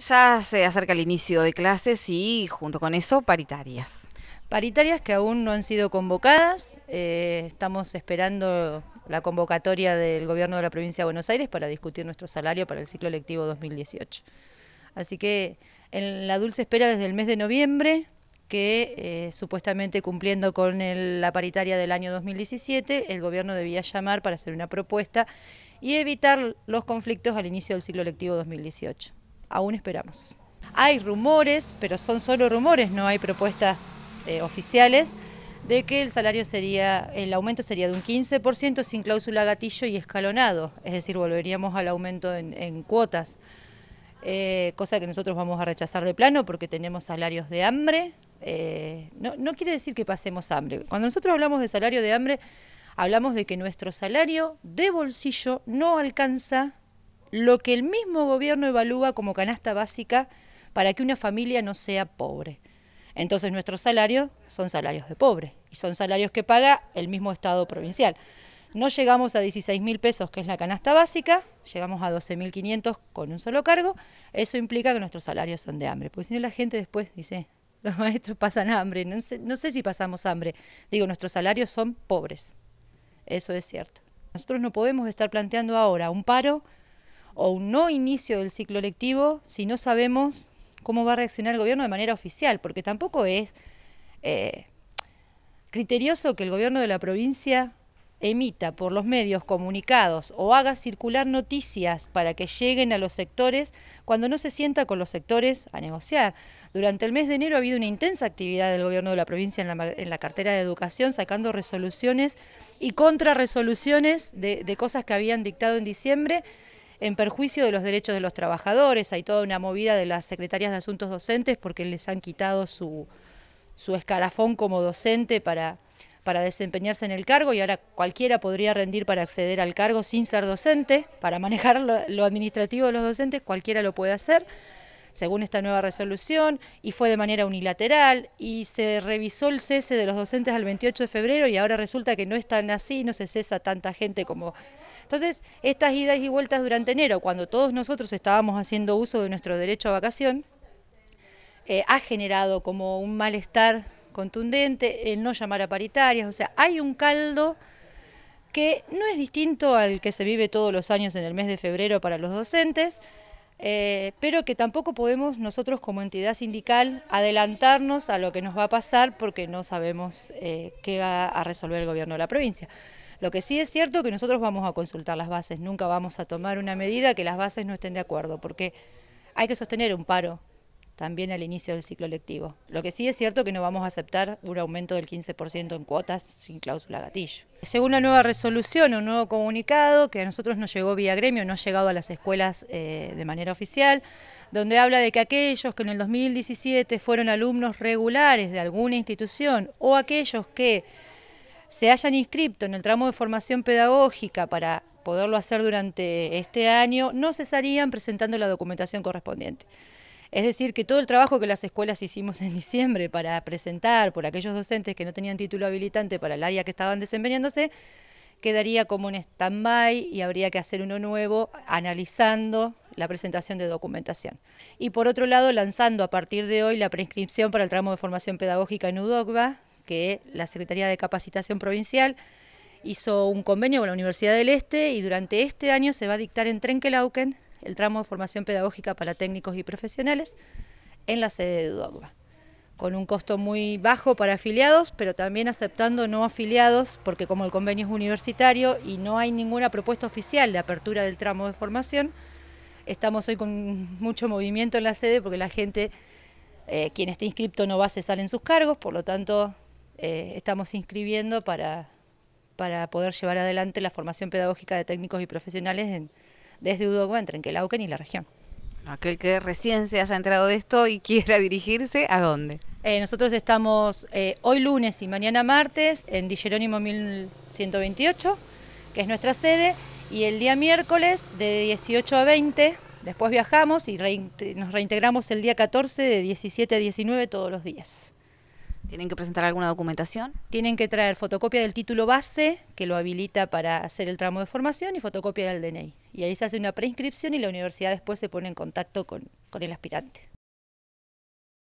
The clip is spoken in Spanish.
Ya se acerca el inicio de clases y junto con eso paritarias. Paritarias que aún no han sido convocadas. Eh, estamos esperando la convocatoria del gobierno de la provincia de Buenos Aires para discutir nuestro salario para el ciclo electivo 2018. Así que en la dulce espera desde el mes de noviembre que eh, supuestamente cumpliendo con la paritaria del año 2017, el gobierno debía llamar para hacer una propuesta y evitar los conflictos al inicio del ciclo electivo 2018 aún esperamos. Hay rumores, pero son solo rumores, no hay propuestas eh, oficiales, de que el salario sería, el aumento sería de un 15% sin cláusula gatillo y escalonado, es decir, volveríamos al aumento en, cuotas, eh, cosa que nosotros vamos a rechazar de plano porque tenemos salarios de hambre, eh, no quiere decir que pasemos hambre, cuando nosotros hablamos de salario de hambre, hablamos de que nuestro salario de bolsillo no alcanza lo que el mismo gobierno evalúa como canasta básica para que una familia no sea pobre. Entonces nuestros salarios son salarios de pobre y son salarios que paga el mismo Estado provincial. No llegamos a 16 mil pesos, que es la canasta básica, llegamos a 12 mil 500 con un solo cargo. Eso implica que nuestros salarios son de hambre, porque si no la gente después dice, los maestros pasan hambre, no sé, no sé si pasamos hambre. Digo, nuestros salarios son pobres, eso es cierto. Nosotros no podemos estar planteando ahora un paro o un no inicio del ciclo lectivo si no sabemos cómo va a reaccionar el gobierno de manera oficial, porque tampoco es eh, criterioso que el gobierno de la provincia emita por los medios comunicados o haga circular noticias para que lleguen a los sectores cuando no se sienta con los sectores a negociar. Durante el mes de enero ha habido una intensa actividad del gobierno de la provincia en la, cartera de educación sacando resoluciones y contrarresoluciones de cosas que habían dictado en diciembre en perjuicio de los derechos de los trabajadores. Hay toda una movida de las secretarias de asuntos docentes porque les han quitado su, su escalafón como docente para, para desempeñarse en el cargo y ahora cualquiera podría rendir para acceder al cargo sin ser docente, para manejar lo, lo, administrativo de los docentes, cualquiera lo puede hacer según esta nueva resolución, y fue de manera unilateral, y se revisó el cese de los docentes al 28 de febrero, y ahora resulta que no es tan así, no se cesa tanta gente como entonces, estas idas y vueltas durante enero, cuando todos nosotros estábamos haciendo uso de nuestro derecho a vacación, eh, ha generado como un malestar contundente el no llamar a paritarias, o sea, hay un caldo que no es distinto al que se vive todos los años en el mes de febrero para los docentes, eh, pero que tampoco podemos nosotros como entidad sindical adelantarnos a lo que nos va a pasar porque no sabemos eh, qué va a resolver el gobierno de la provincia. Lo que sí es cierto es que nosotros vamos a consultar las bases, nunca vamos a tomar una medida que las bases no estén de acuerdo, porque hay que sostener un paro también al inicio del ciclo lectivo. Lo que sí es cierto es que no vamos a aceptar un aumento del 15% en cuotas sin cláusula gatillo. Según una nueva resolución, un nuevo comunicado que a nosotros nos llegó vía gremio, no ha llegado a las escuelas eh, de manera oficial, donde habla de que aquellos que en el 2017 fueron alumnos regulares de alguna institución o aquellos que se hayan inscrito en el tramo de formación pedagógica para poderlo hacer durante este año, no cesarían presentando la documentación correspondiente. Es decir, que todo el trabajo que las escuelas hicimos en diciembre para presentar por aquellos docentes que no tenían título habilitante para el área que estaban desempeñándose, quedaría como un stand-by y habría que hacer uno nuevo analizando la presentación de documentación. Y por otro lado, lanzando a partir de hoy la prescripción para el tramo de formación pedagógica en UDOCBA, que la Secretaría de Capacitación Provincial hizo un convenio con la Universidad del Este y durante este año se va a dictar en Trenkelauken el tramo de formación pedagógica para técnicos y profesionales en la sede de Dudogba, con un costo muy bajo para afiliados, pero también aceptando no afiliados, porque como el convenio es universitario y no hay ninguna propuesta oficial de apertura del tramo de formación, estamos hoy con mucho movimiento en la sede porque la gente, eh, quien esté inscripto no va a cesar en sus cargos, por lo tanto eh, estamos inscribiendo para, poder llevar adelante la formación pedagógica de técnicos y profesionales desde UDOGUA entre Enquelauquen y la región. aquel que recién se haya entrado de esto y quiera dirigirse, ¿a dónde? Eh, nosotros estamos eh, hoy lunes y mañana martes en Di Jerónimo 1128, que es nuestra sede, y el día miércoles de 18 a 20, después viajamos y nos reintegramos el día 14 de 17 a 19 todos los días. ¿Tienen que presentar alguna documentación? Tienen que traer fotocopia del título base, que lo habilita para hacer el tramo de formación, y fotocopia del DNI. Y ahí se hace una preinscripción y la universidad después se pone en contacto con, con el aspirante.